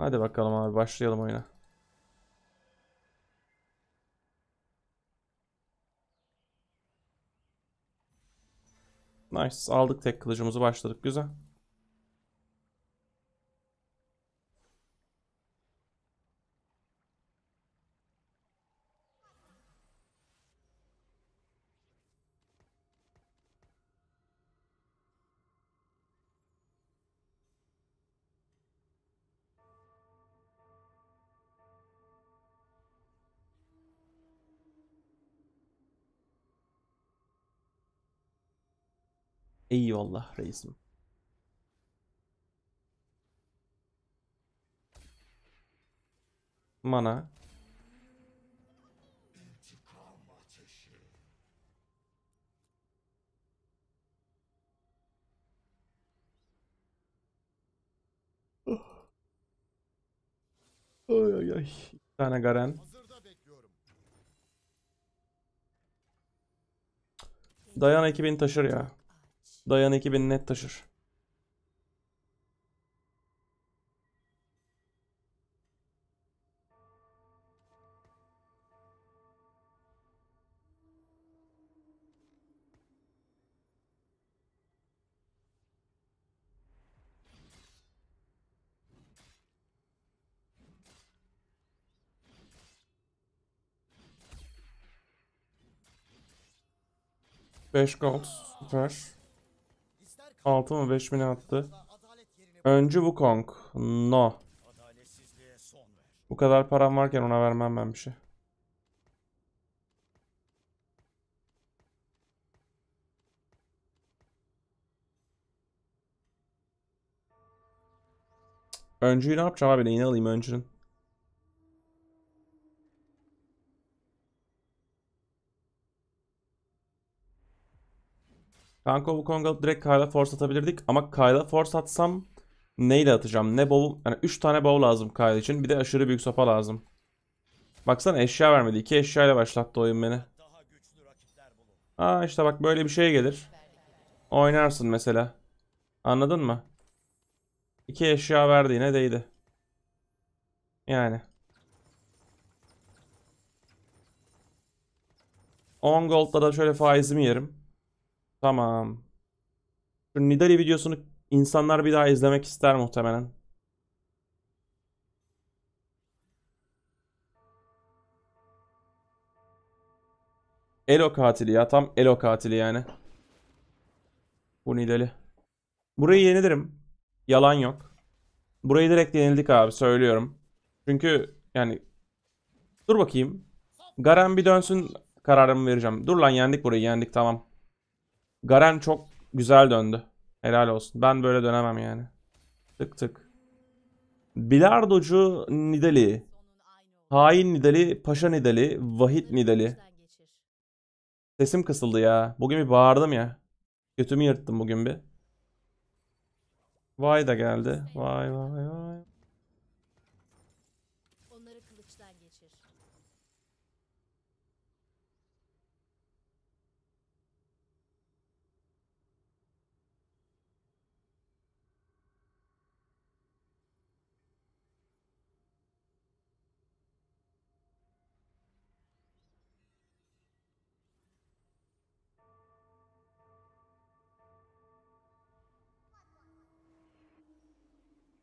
Hadi bakalım abi başlayalım oyuna. Nice. Aldık tek kılıcımızı başladık. Güzel. Eyvallah reisim. Mana. Oh. Ay ay ay. Bir tane Garen. Dayan ekibini taşır ya. Dayan 2000 net taşır. Beş gold süper. 6 mı 5 mi ne attı? Öncü Wukong. No. Bu kadar param varken ona vermem ben bir şey. Öncüyü ne yapacağım abi? Neyini alayım öncünün? Kanka bu Kongalı direkt Kayla Force atabilirdik. Ama Kayla Force atsam neyle atacağım? Ne bow? Yani 3 tane bow lazım Kayla için. Bir de aşırı büyük sopa lazım. Baksana eşya vermedi. İki eşya ile başlattı oyun beni. Aa işte bak böyle bir şey gelir. Oynarsın mesela. Anladın mı? İki eşya verdi yine değdi. Yani. 10 gold'da da şöyle faizimi yerim. Tamam. Şu Nidali videosunu insanlar bir daha izlemek ister muhtemelen. Elo katili ya. Tam Elo katili yani. Bu Nidali. Burayı yenilirim. Yalan yok. Burayı direkt yenildik abi söylüyorum. Çünkü yani dur bakayım. Garen bir dönsün kararımı vereceğim. Dur lan yendik burayı yendik tamam. Garen çok güzel döndü. Helal olsun. Ben böyle dönemem yani. Tık tık. Bilardocu Nidali. Hain Nidali, Paşa Nidali, Vahit Nidali. Sesim kısıldı ya. Bugün bir bağırdım ya. Götümü yırttım bugün bir. Vay da geldi. Vay vay vay.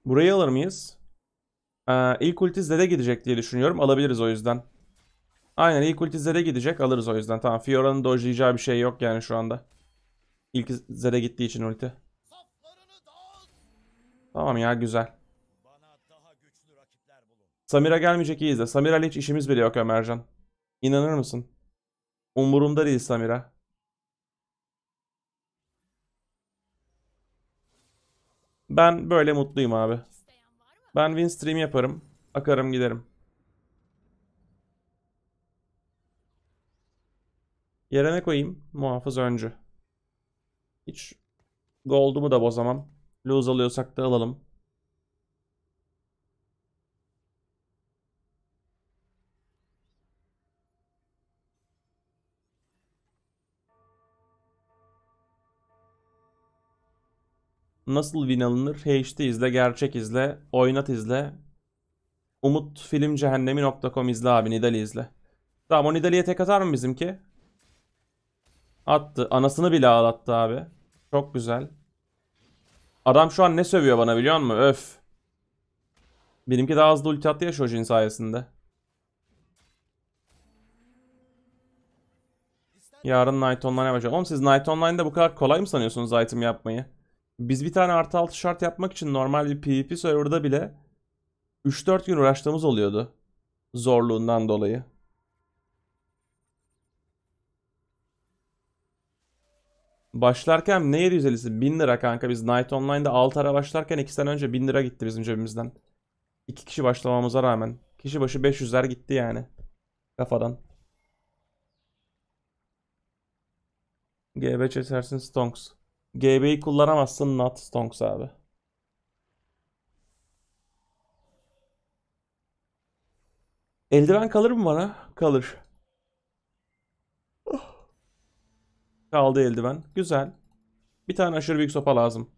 Burayı alır mıyız? Ee, ilk ulti Zed'e gidecek diye düşünüyorum. Alabiliriz o yüzden. Aynen ilk ulti Zed'e gidecek. Alırız o yüzden. Tamam Fiora'nın dojlayacağı bir şey yok yani şu anda. İlk Zed'e gittiği için ulti. Tamam ya güzel. Samira gelmeyecek iyiyiz de. Samira hiç işimiz bile yok Ömercan. İnanır mısın? Umurumda değil Samira. Ben böyle mutluyum abi. Ben win stream yaparım. Akarım giderim. Yere ne koyayım. Muhafız öncü. Hiç gold'umu da bozamam. Lose alıyorsak da alalım. Nasıl win alınır? HD izle, gerçek izle, oynat izle. Umutfilmcehennemi.com izle abi Nidali izle. Tamam o Nidali'ye tek atar mı bizimki? Attı. Anasını bile ağlattı abi. Çok güzel. Adam şu an ne sövüyor bana biliyor musun? Öf. Benimki daha hızlı ulti attı ya Shojin sayesinde. Yarın Night Online yapacağım. Oğlum siz Night Online'da bu kadar kolay mı sanıyorsunuz item yapmayı? biz bir tane artı altı şart yapmak için normal bir PvP serverda bile 3-4 gün uğraştığımız oluyordu. Zorluğundan dolayı. Başlarken ne 750'si? 1000 lira kanka. Biz Night Online'da 6 ara başlarken 2 sene önce 1000 lira gitti bizim cebimizden. 2 kişi başlamamıza rağmen. Kişi başı 500'ler gitti yani. Kafadan. GB çetersin Stonks. GB'yi kullanamazsın Not Stonks abi. Eldiven kalır mı bana? Kalır. Oh. Kaldı eldiven. Güzel. Bir tane aşırı büyük sopa lazım.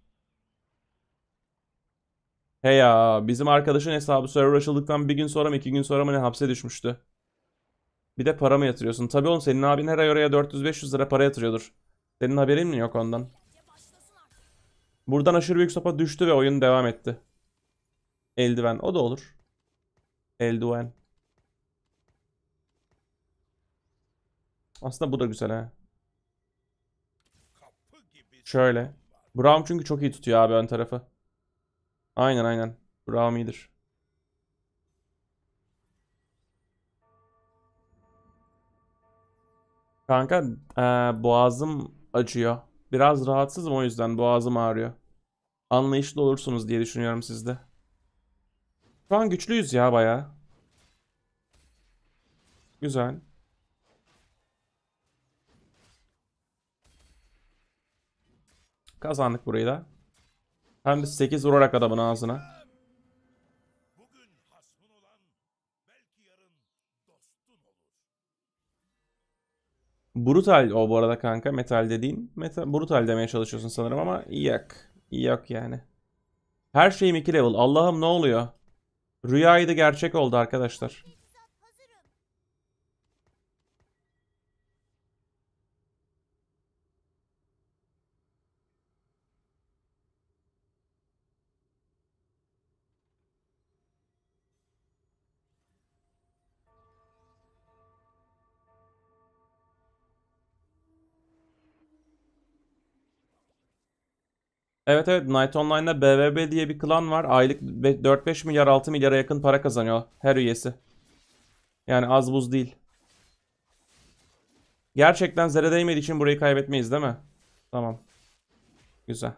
He ya bizim arkadaşın hesabı server açıldıktan bir gün sonra mı iki gün sonra mı ne hapse düşmüştü. Bir de para mı yatırıyorsun? Tabii oğlum senin abin her ay oraya 400-500 lira para yatırıyordur. Senin haberin mi yok ondan? Buradan aşırı büyük sopa düştü ve oyun devam etti. Eldiven. O da olur. Eldiven. Aslında bu da güzel ha. Şöyle. Braum çünkü çok iyi tutuyor abi ön tarafı. Aynen aynen. Braum iyidir. Kanka ee, boğazım acıyor. Biraz rahatsızım o yüzden boğazım ağrıyor. Anlayışlı olursunuz diye düşünüyorum sizde. Şu an güçlüyüz ya baya. Güzel. Kazandık burayı da. Hem de 8 vurarak adamın ağzına. Brutal o bu arada kanka. Metal dediğin. Metal, brutal demeye çalışıyorsun sanırım ama yok yok yani. Her şeyim 2 level. Allah'ım ne oluyor? Rüyaydı gerçek oldu arkadaşlar. Evet evet Night Online'da BBB diye bir klan var. Aylık 4-5 milyar 6 milyara yakın para kazanıyor her üyesi. Yani az buz değil. Gerçekten zere değmediği için burayı kaybetmeyiz değil mi? Tamam. Güzel.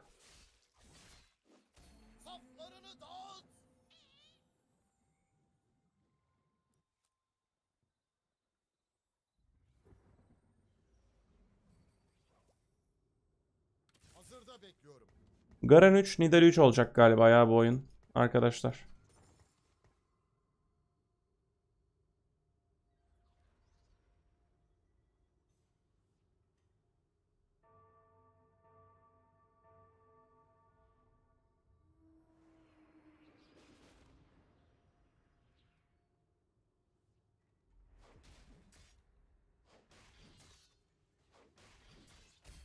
Garen 3, Nidal 3 olacak galiba ya bu oyun. Arkadaşlar.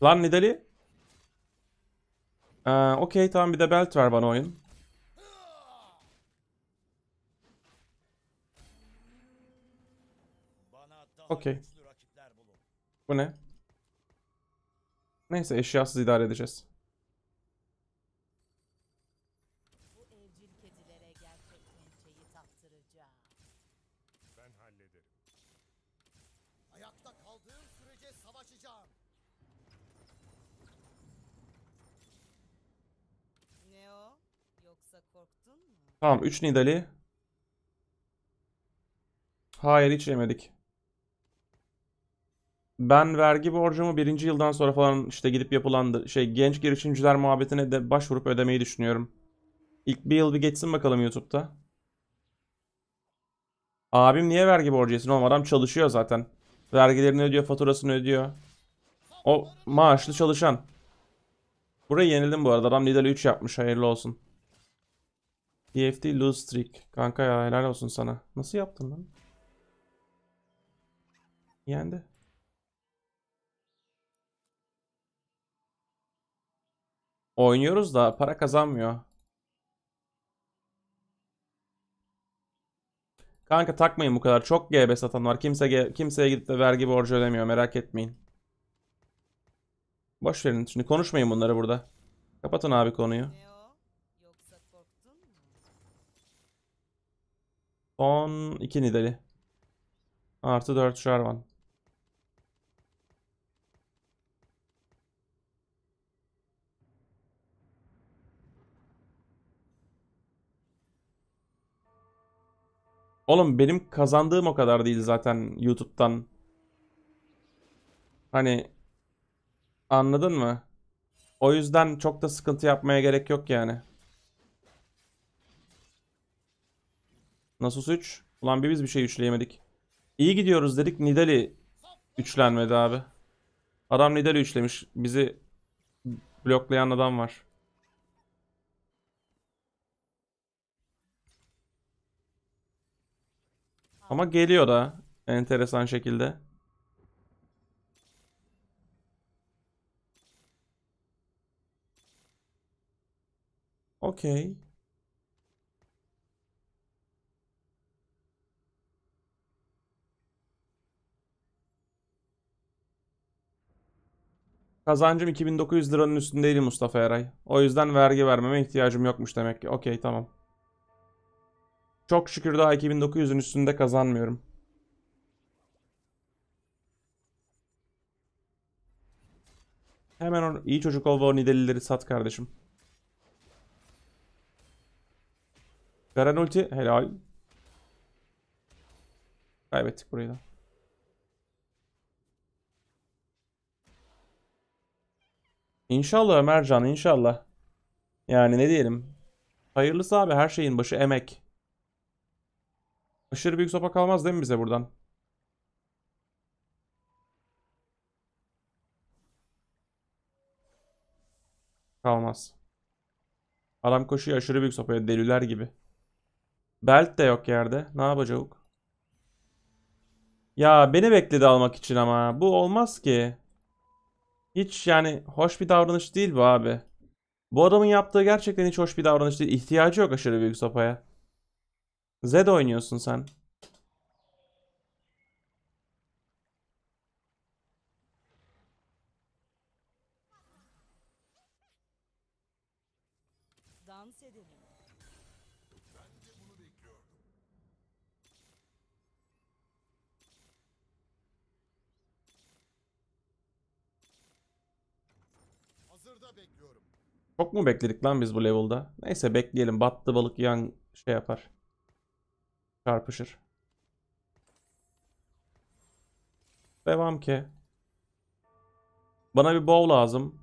Lan Nidali ee, Okey tamam bir de belt ver bana oyun. Okey. Bu ne? Neyse eşyasız idare edeceğiz. Ayakta kaldığım sürece savaşacağım. Tamam 3 Nidali. Hayır hiç yemedik. Ben vergi borcumu birinci yıldan sonra falan işte gidip yapılan şey genç girişimciler muhabbetine de başvurup ödemeyi düşünüyorum. İlk bir yıl bir geçsin bakalım YouTube'da. Abim niye vergi borcu yesin oğlum adam çalışıyor zaten. Vergilerini ödüyor faturasını ödüyor. O maaşlı çalışan. Burayı yenildim bu arada adam Lidl'e 3 yapmış hayırlı olsun. DFT lose streak. Kanka ya helal olsun sana. Nasıl yaptın lan? Yendi. Oynuyoruz da para kazanmıyor. Kanka takmayın bu kadar. Çok GB satan var. Kimse kimseye gidip de vergi borcu ödemiyor. Merak etmeyin. Boş verin. Şimdi konuşmayın bunları burada. Kapatın abi konuyu. Son 2 Nidali. Artı 4 şervan. Oğlum benim kazandığım o kadar değil zaten YouTube'dan. Hani anladın mı? O yüzden çok da sıkıntı yapmaya gerek yok yani. Nasıl 3. Ulan bir biz bir şey üçleyemedik. İyi gidiyoruz dedik. Nidali üçlenmedi abi. Adam Nidali üçlemiş. Bizi bloklayan adam var. Ama geliyor da enteresan şekilde. Okay. Kazancım 2900 liranın üstündeydi Mustafa Eray. O yüzden vergi vermeme ihtiyacım yokmuş demek ki. Okey tamam. Çok şükür daha 2900'ün üstünde kazanmıyorum. Hemen o iyi çocuk ol ve o nidelileri sat kardeşim. Garen ulti helal. Kaybettik burayı da. İnşallah Ömercan inşallah. Yani ne diyelim. Hayırlısı abi her şeyin başı emek. Aşırı büyük sopa kalmaz değil mi bize buradan? Kalmaz. Adam koşuyor aşırı büyük sopaya deliler gibi. Belt de yok yerde. Ne yapacak? Ya beni bekledi almak için ama. Bu olmaz ki. Hiç yani hoş bir davranış değil bu abi. Bu adamın yaptığı gerçekten hiç hoş bir davranış değil. İhtiyacı yok aşırı büyük sopaya. Zed oynuyorsun sen. Çok mu bekledik lan biz bu level'da? Neyse bekleyelim. Battı balık yan şey yapar. Çarpışır. Devam ki. Bana bir bow lazım.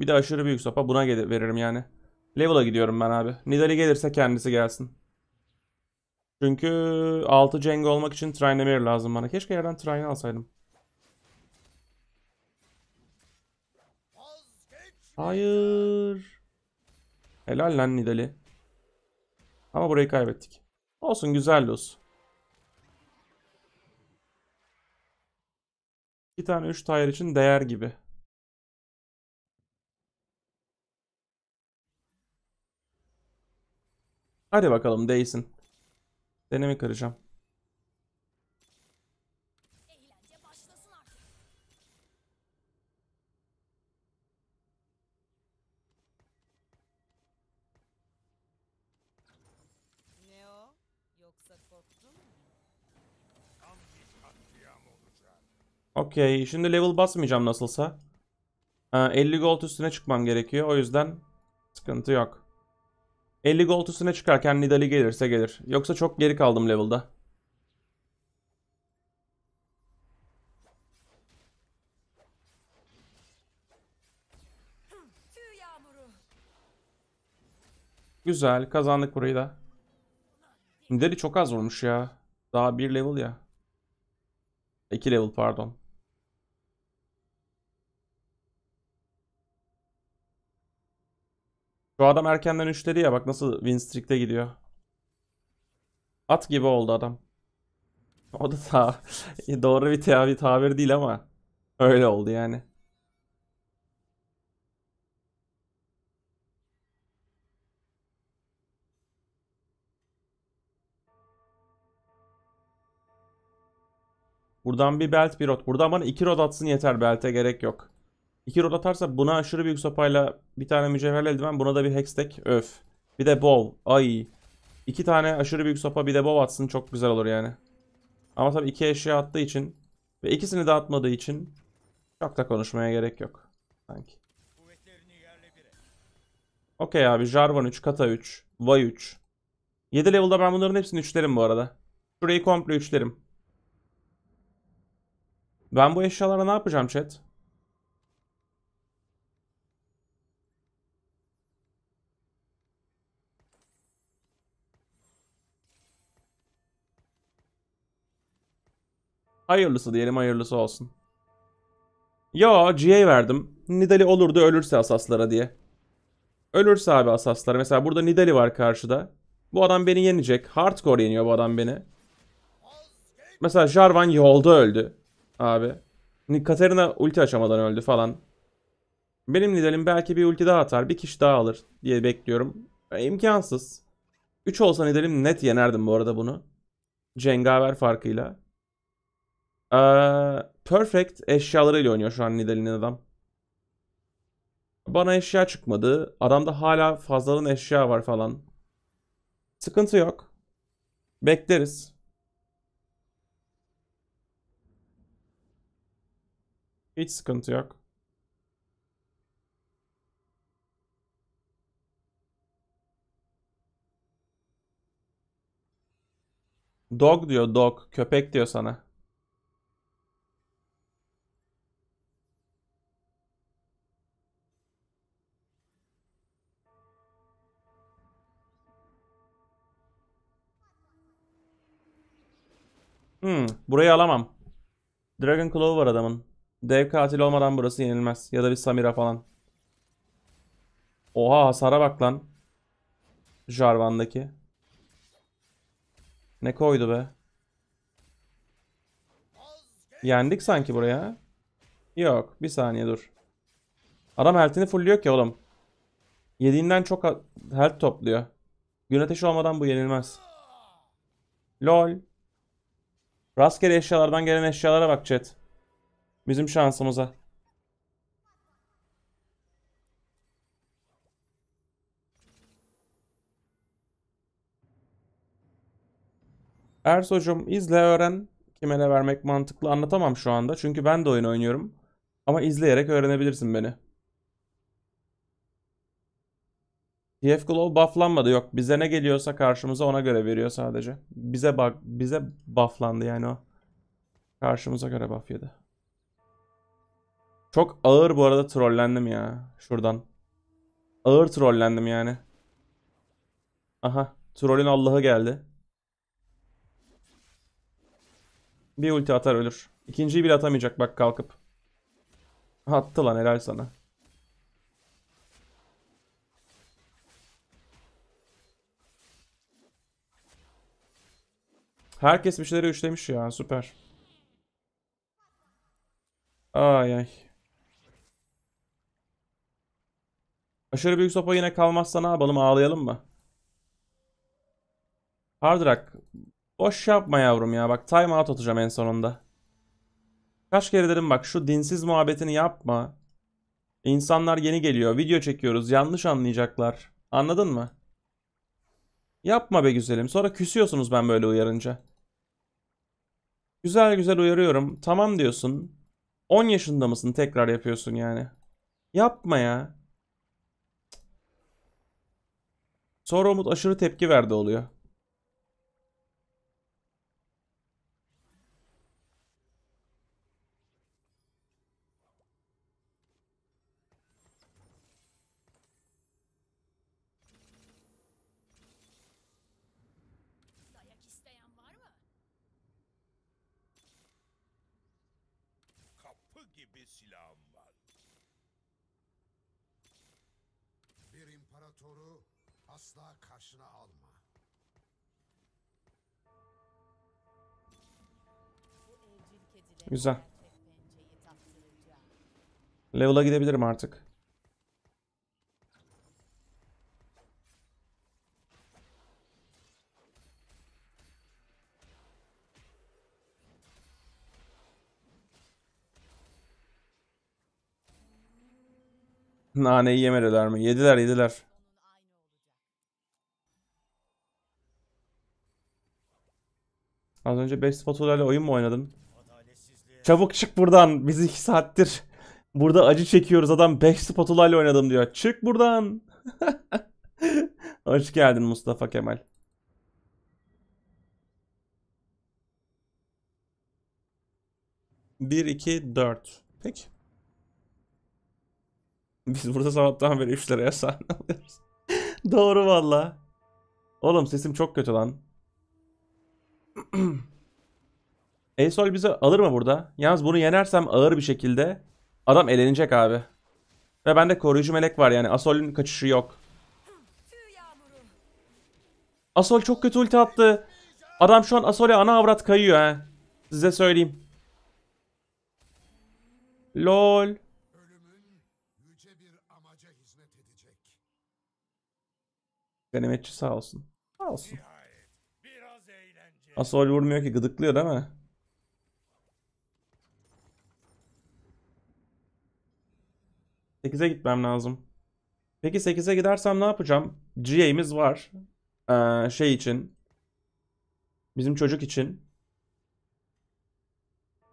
Bir de aşırı büyük sopa. Buna veririm yani. Level'a gidiyorum ben abi. Nidali gelirse kendisi gelsin. Çünkü 6 Cengo olmak için Trinemir lazım bana. Keşke yerden Trine alsaydım. Hayır. Helal lan Nidali. Ama burayı kaybettik. Olsun güzel olsun. İki tane üç tayir için değer gibi. Hadi bakalım değsin. Deneme kıracağım. Okey. Şimdi level basmayacağım nasılsa. 50 gold üstüne çıkmam gerekiyor. O yüzden sıkıntı yok. 50 gold üstüne çıkarken Nidali gelirse gelir. Yoksa çok geri kaldım level'da. Güzel. Kazandık burayı da. Nidali çok az vurmuş ya. Daha bir level ya. 2 level pardon. Şu adam erkenden üçleri ya bak nasıl win streak'te gidiyor. At gibi oldu adam. O da ta doğru bir tabir, tabir değil ama öyle oldu yani. Buradan bir belt bir rot. Burada bana iki rot atsın yeter. Belte gerek yok. İki rol atarsa buna aşırı büyük sopayla bir tane mücevherli eldiven. Buna da bir hextek, Öf. Bir de bow. Ay. İki tane aşırı büyük sopa bir de bow atsın. Çok güzel olur yani. Ama tabii iki eşya attığı için ve ikisini de atmadığı için çok da konuşmaya gerek yok. Sanki. Okey abi. Jarvan 3, Kata 3, Vay 3. 7 level'da ben bunların hepsini 3'lerim bu arada. Şurayı komple 3'lerim. Ben bu eşyalara ne yapacağım chat? Hayırlısı diyelim hayırlısı olsun. Ya GA verdim. Nidali olurdu ölürse asaslara diye. Ölürse abi asaslar. Mesela burada Nidali var karşıda. Bu adam beni yenecek. Hardcore yeniyor bu adam beni. Mesela Jarvan yolda öldü. Abi. Katerina ulti açamadan öldü falan. Benim Nidal'im belki bir ulti daha atar. Bir kişi daha alır diye bekliyorum. E, imkansız. 3 olsa Nidal'im net yenerdim bu arada bunu. Cengaver farkıyla. Perfect eşyalarıyla oynuyor şu an Nidalee'nin adam. Bana eşya çıkmadı. Adamda hala fazladan eşya var falan. Sıkıntı yok. Bekleriz. Hiç sıkıntı yok. Dog diyor dog. Köpek diyor sana. Hmm, burayı alamam. Dragon Claw var adamın. Dev katil olmadan burası yenilmez. Ya da bir Samira falan. Oha hasara bak lan. Jarvan'daki. Ne koydu be. Yendik sanki buraya. Yok. Bir saniye dur. Adam health'ini fullüyor ki oğlum. Yediğinden çok health topluyor. Gün ateşi olmadan bu yenilmez. Lol. Rastgele eşyalardan gelen eşyalara bak chat. Bizim şansımıza. Erso'cum izle öğren. Kime ne vermek mantıklı anlatamam şu anda. Çünkü ben de oyun oynuyorum. Ama izleyerek öğrenebilirsin beni. TF Glow bufflanmadı. Yok bize ne geliyorsa karşımıza ona göre veriyor sadece. Bize bak bize bufflandı yani o. Karşımıza göre buff yedi. Çok ağır bu arada trollendim ya şuradan. Ağır trollendim yani. Aha trollün Allah'ı geldi. Bir ulti atar ölür. İkinciyi bile atamayacak bak kalkıp. Attı lan helal sana. Herkes bir şeyleri üçlemiş ya süper. Ay ay. Aşırı büyük sopa yine kalmazsa ne yapalım ağlayalım mı? Hardrak. Boş yapma yavrum ya bak time out atacağım en sonunda. Kaç kere dedim bak şu dinsiz muhabbetini yapma. İnsanlar yeni geliyor video çekiyoruz yanlış anlayacaklar. Anladın mı? Yapma be güzelim sonra küsüyorsunuz ben böyle uyarınca. Güzel güzel uyarıyorum. Tamam diyorsun. 10 yaşında mısın tekrar yapıyorsun yani. Yapma ya. Sonra Umut aşırı tepki verdi oluyor. bir silahım var. Bir imparatoru asla karşına alma. Güzel. Level'a gidebilirim artık. Naneyi yemediler mi? Yediler yediler. Az önce 5 spatulayla oyun mu oynadım? Çabuk çık buradan. Biz 2 saattir burada acı çekiyoruz. Adam 5 spatulayla oynadım diyor. Çık buradan. Hoş geldin Mustafa Kemal. Bir, iki, dört. Peki. Biz burada sabahtan beri 3 liraya sahne alıyoruz. Doğru valla. Oğlum sesim çok kötü lan. Esol bizi alır mı burada? Yalnız bunu yenersem ağır bir şekilde adam elenecek abi. Ve bende koruyucu melek var yani Asol'ün kaçışı yok. Asol çok kötü ulti attı. Adam şu an Asol'e ana avrat kayıyor he. Size söyleyeyim. LOL. Ganimetçi sağ olsun. Sağ olsun. Asol vurmuyor ki gıdıklıyor değil mi? Sekize gitmem lazım. Peki sekize gidersem ne yapacağım? GA'miz var. Ee, şey için. Bizim çocuk için.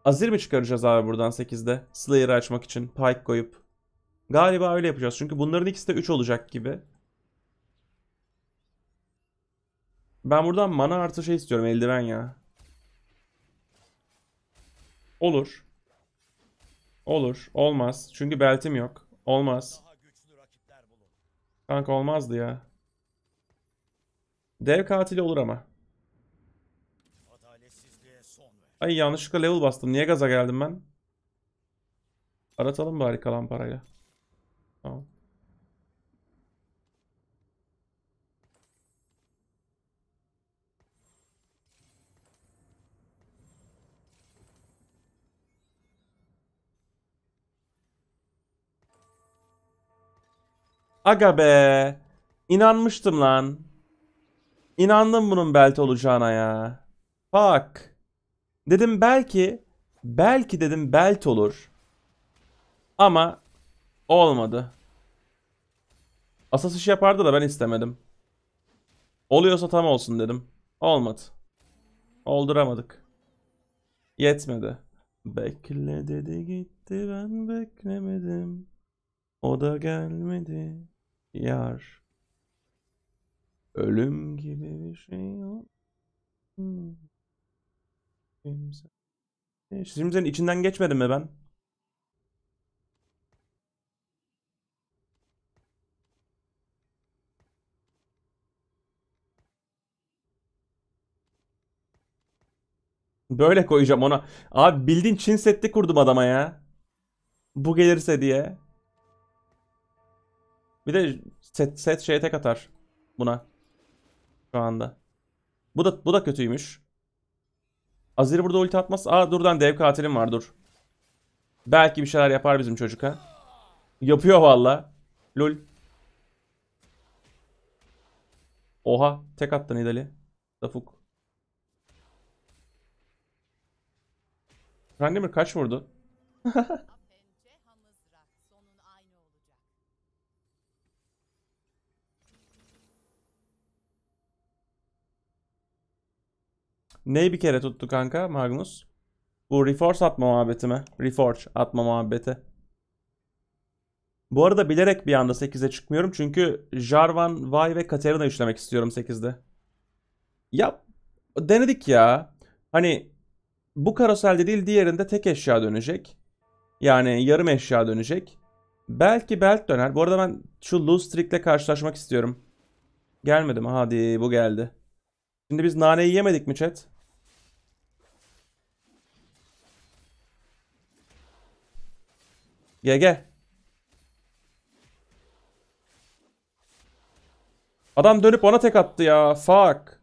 Azir mi çıkaracağız abi buradan sekizde? Slayer'ı açmak için. Pike koyup. Galiba öyle yapacağız. Çünkü bunların ikisi de üç olacak gibi. Ben buradan mana artı şey istiyorum eldiven ya. Olur. Olur. Olmaz. Çünkü beltim yok. Olmaz. Kanka olmazdı ya. Dev katili olur ama. Ay yanlışlıkla level bastım. Niye gaza geldim ben? Aratalım bari kalan parayla. Tamam. Aga be. İnanmıştım lan. İnandım bunun belt olacağına ya. Bak. Dedim belki. Belki dedim belt olur. Ama olmadı. Asas iş yapardı da ben istemedim. Oluyorsa tam olsun dedim. Olmadı. Olduramadık. Yetmedi. Bekle dedi gitti ben beklemedim. O da gelmedi yar. Ölüm gibi bir şey yok. Hmm. Kimse. içinden geçmedim mi ben? Böyle koyacağım ona. Abi bildiğin Çin setti kurdum adama ya. Bu gelirse diye. Bir de set, set şeye tek atar. Buna. Şu anda. Bu da bu da kötüymüş. Azir burada ulti atmaz. Aa dur dev katilim var dur. Belki bir şeyler yapar bizim çocuk Yapıyor valla. lul Oha tek attı Nidali. Dafuk. Randomir kaç vurdu? Neyi bir kere tuttu kanka Magnus? Bu Reforce atma muhabbeti mi? Reforge atma muhabbeti. Bu arada bilerek bir anda 8'e çıkmıyorum. Çünkü Jarvan, Vay ve Katerina üçlemek istiyorum 8'de. Ya denedik ya. Hani bu karoselde değil diğerinde tek eşya dönecek. Yani yarım eşya dönecek. Belki belt döner. Bu arada ben şu loose trick'le karşılaşmak istiyorum. Gelmedi mi? Hadi bu geldi. Şimdi biz naneyi yemedik mi chat? Gel gel. Adam dönüp ona tek attı ya. Fuck.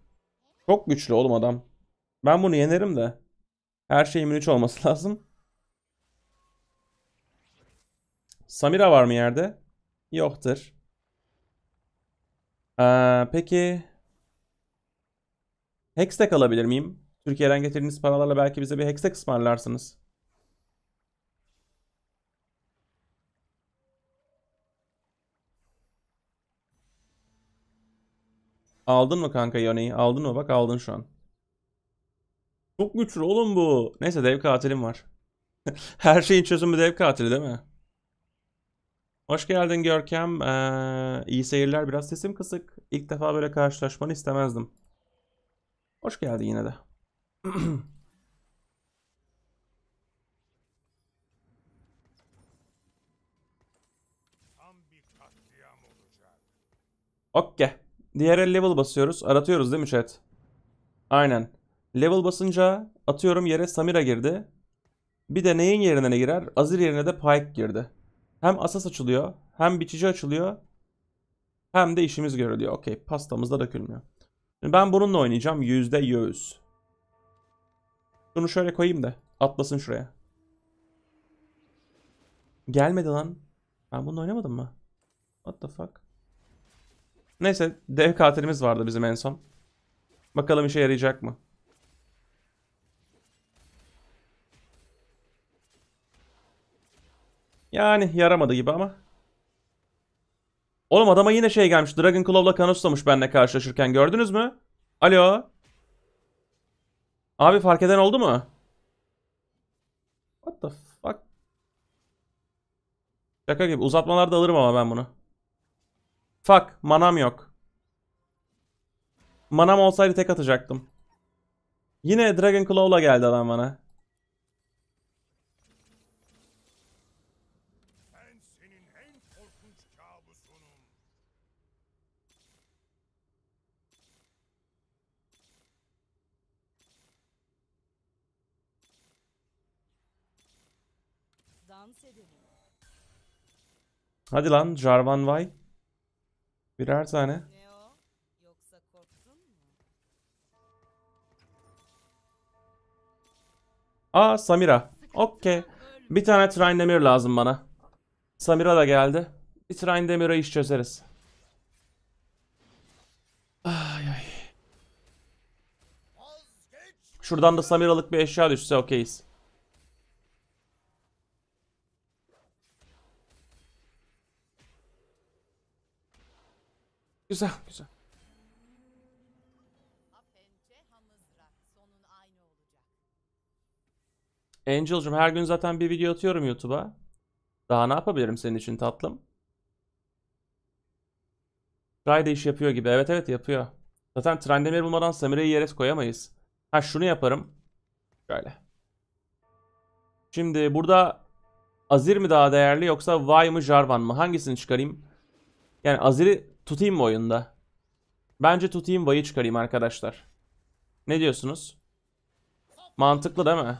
Çok güçlü oğlum adam. Ben bunu yenerim de. Her şeyimin 3 olması lazım. Samira var mı yerde? Yoktur. Ee, peki. Hextech alabilir miyim? Türkiye'den getirdiğiniz paralarla belki bize bir Hextech ısmarlarsınız. Aldın mı kanka Yone'yi? Aldın mı? Bak aldın şu an. Çok güçlü oğlum bu. Neyse dev katilim var. Her şeyin çözümü dev katili değil mi? Hoş geldin Görkem. Ee, iyi seyirler. Biraz sesim kısık. İlk defa böyle karşılaşmanı istemezdim. Hoş geldin yine de. Okey. Diğer el level basıyoruz. Aratıyoruz değil mi chat? Aynen. Level basınca atıyorum yere Samira girdi. Bir de neyin yerine ne girer? Azir yerine de Pike girdi. Hem asas açılıyor, hem biçici açılıyor, hem de işimiz görülüyor. Okey, pastamız da dökülmüyor. Şimdi ben bununla oynayacağım. Yüzde yüz. Şunu şöyle koyayım da atlasın şuraya. Gelmedi lan. Ben bunu oynamadım mı? What the fuck? Neyse dev katilimiz vardı bizim en son. Bakalım işe yarayacak mı? Yani yaramadı gibi ama. Oğlum adama yine şey gelmiş. Dragon Claw'la kanustlamış benle karşılaşırken gördünüz mü? Alo. Abi fark eden oldu mu? What the fuck? Şaka gibi. Uzatmalarda alırım ama ben bunu. Fuck manam yok. Manam olsaydı tek atacaktım. Yine Dragon Claw'la geldi adam bana. Hadi lan Jarvan Vay. Birer tane. Ne o? Yoksa korktun mu? Aa Samira. Okey. Bir tane Train Demir lazım bana. Samira da geldi. Bir Train Demir'e iş çözeriz. Ay ay. Şuradan da Samira'lık bir eşya düşse okeyiz. Güzel güzel. Angel'cum her gün zaten bir video atıyorum YouTube'a. Daha ne yapabilirim senin için tatlım? Friday iş yapıyor gibi. Evet evet yapıyor. Zaten trendemir bulmadan Samire'yi yere koyamayız. Ha şunu yaparım. Şöyle. Şimdi burada Azir mi daha değerli yoksa Vay mı Jarvan mı? Hangisini çıkarayım? Yani Azir'i Tutayım mı oyunda? Bence tutayım Vay'ı çıkarayım arkadaşlar. Ne diyorsunuz? Mantıklı değil mi?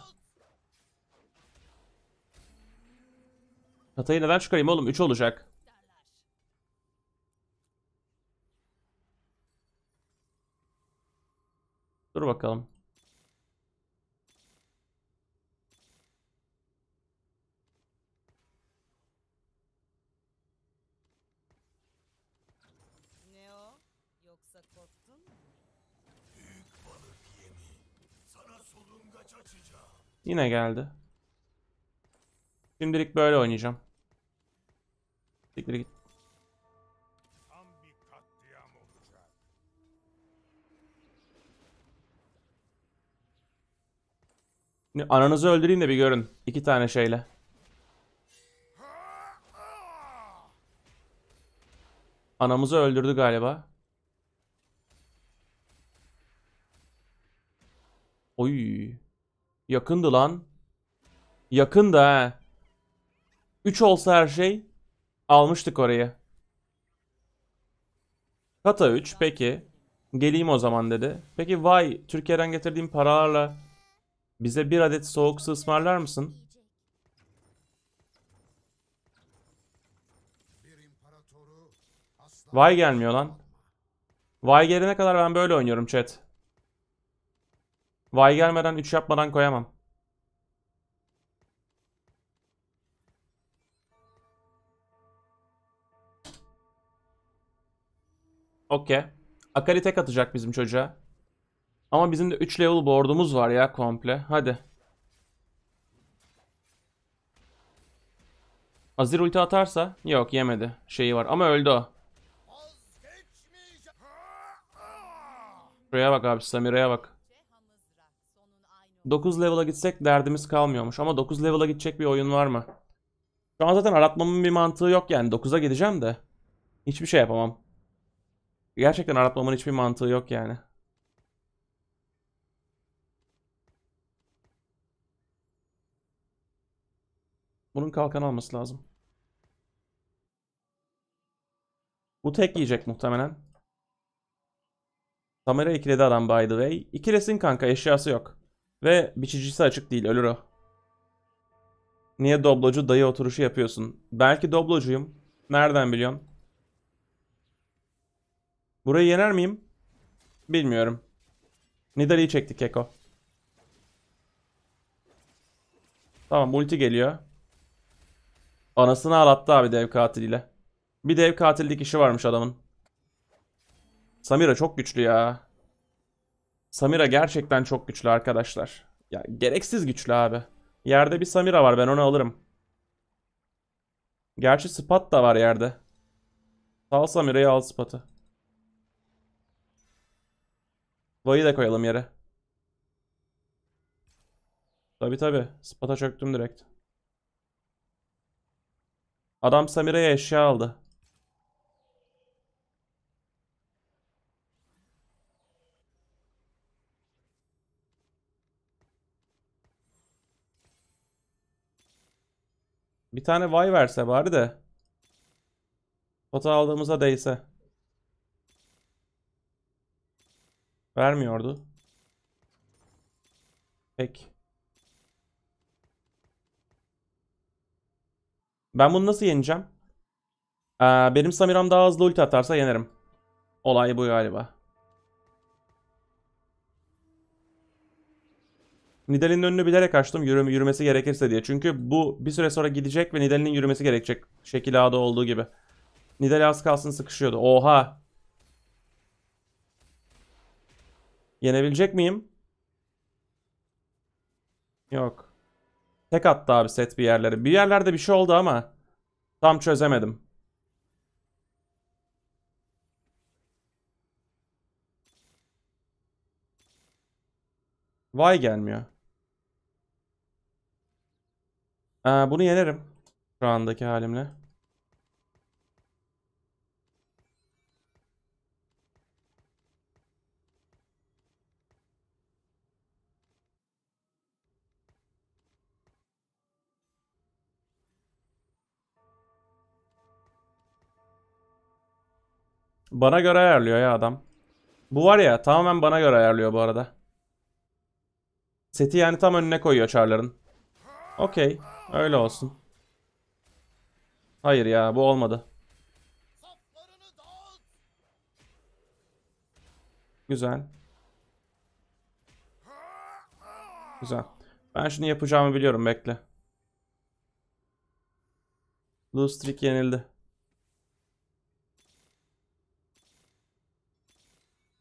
Hatayı neden çıkarayım oğlum? 3 olacak. Dur bakalım. Yine geldi. Şimdilik böyle oynayacağım. Siktir ananızı öldüreyim de bir görün. İki tane şeyle. Anamızı öldürdü galiba. Oy. Yakındı lan. Yakındı ha. 3 olsa her şey almıştık orayı. Kata 3 peki. Geleyim o zaman dedi. Peki vay Türkiye'den getirdiğim paralarla bize bir adet soğuk su ısmarlar mısın? Vay gelmiyor lan. Vay gelene kadar ben böyle oynuyorum chat. Vay gelmeden 3 yapmadan koyamam. Okey. Akali tek atacak bizim çocuğa. Ama bizim de 3 level board'umuz var ya komple. Hadi. Azir ulti atarsa yok yemedi. Şeyi var ama öldü o. Şuraya bak abi Samira'ya bak. 9 level'a gitsek derdimiz kalmıyormuş. Ama 9 level'a gidecek bir oyun var mı? Şu an zaten aratmamın bir mantığı yok yani. 9'a gideceğim de. Hiçbir şey yapamam. Gerçekten aratmamın hiçbir mantığı yok yani. Bunun kalkan alması lazım. Bu tek yiyecek muhtemelen. Samera ikiledi adam by the way. İkilesin kanka eşyası yok. Ve biçicisi açık değil ölür Niye doblocu dayı oturuşu yapıyorsun? Belki doblocuyum. Nereden biliyorsun? Burayı yener miyim? Bilmiyorum. Nidalee'yi çekti Keko. Tamam ulti geliyor. Anasını ağlattı abi dev katiliyle. Bir dev katillik işi varmış adamın. Samira çok güçlü ya. Samira gerçekten çok güçlü arkadaşlar. Ya gereksiz güçlü abi. Yerde bir Samira var ben onu alırım. Gerçi Spat da var yerde. Sal Samira'yı al Spat'ı. Vay'ı da koyalım yere. Tabi tabi. Spat'a çöktüm direkt. Adam Samira'ya eşya aldı. Bir tane vay verse bari de. Foto aldığımıza değse. Vermiyordu. Pek. Ben bunu nasıl yeneceğim? Ee, benim Samiram daha hızlı ulti atarsa yenerim. Olay bu galiba. Nidalee'nin önünü bilerek açtım yürüme, yürümesi gerekirse diye. Çünkü bu bir süre sonra gidecek ve Nidalee'nin yürümesi gerekecek. Şekil A'da olduğu gibi. Nidalee az kalsın sıkışıyordu. Oha! Yenebilecek miyim? Yok. Tek attı abi set bir yerlere. Bir yerlerde bir şey oldu ama tam çözemedim. Vay gelmiyor. Aa, ee, bunu yenerim. Şu andaki halimle. Bana göre ayarlıyor ya adam. Bu var ya tamamen bana göre ayarlıyor bu arada. Seti yani tam önüne koyuyor çarların. Okey. Öyle olsun. Hayır ya bu olmadı. Güzel. Güzel. Ben şunu yapacağımı biliyorum bekle. Loose Trick yenildi.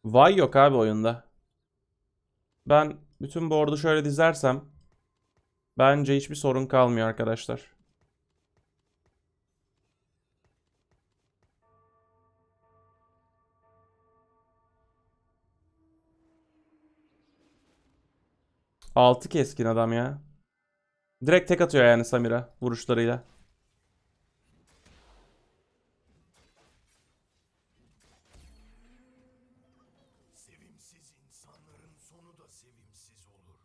Vay yok abi oyunda. Ben bütün board'u şöyle dizersem Bence hiçbir sorun kalmıyor arkadaşlar. Altı keskin adam ya. Direkt tek atıyor yani Samira vuruşlarıyla. sevimsiz insanların sonu da sevimsiz olur.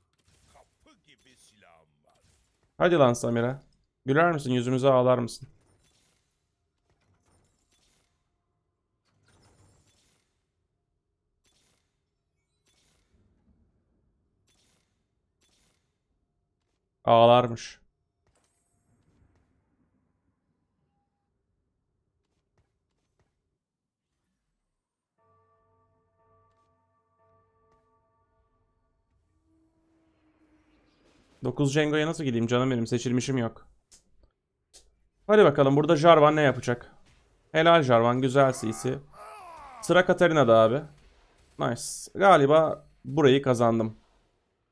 Hadi lan Samira. Güler misin? Yüzümüze ağlar mısın? Ağlarmış. 9 Cengo'ya nasıl gideyim canım benim seçilmişim yok. Hadi bakalım burada Jarvan ne yapacak? Helal Jarvan güzel CC. Sıra Katarina'da abi. Nice. Galiba burayı kazandım.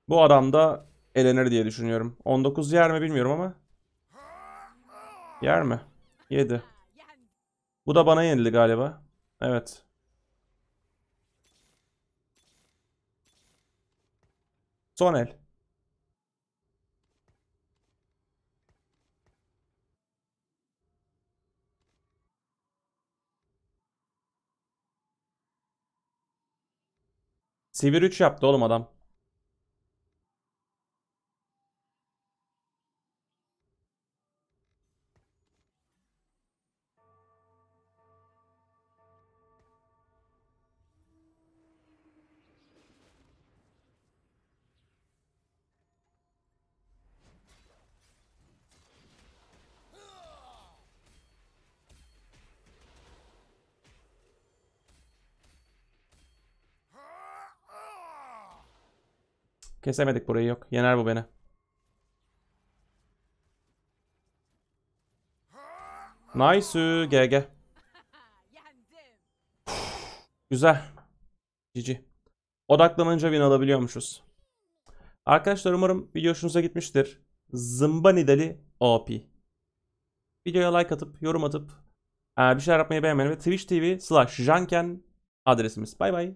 Bu adam da elenir diye düşünüyorum. 19 yer mi bilmiyorum ama. Yer mi? 7. Bu da bana yenildi galiba. Evet. Son el. Sevir 3 yaptı oğlum adam. Kesemedik burayı yok. Yener bu beni. Nice GG. Güzel. Cici. Odaklanınca win alabiliyormuşuz. Arkadaşlar umarım video hoşunuza gitmiştir. Zımba Nidali OP. Videoya like atıp, yorum atıp bir şeyler yapmayı beğenmeyi ve Twitch TV slash Janken adresimiz. Bay bay.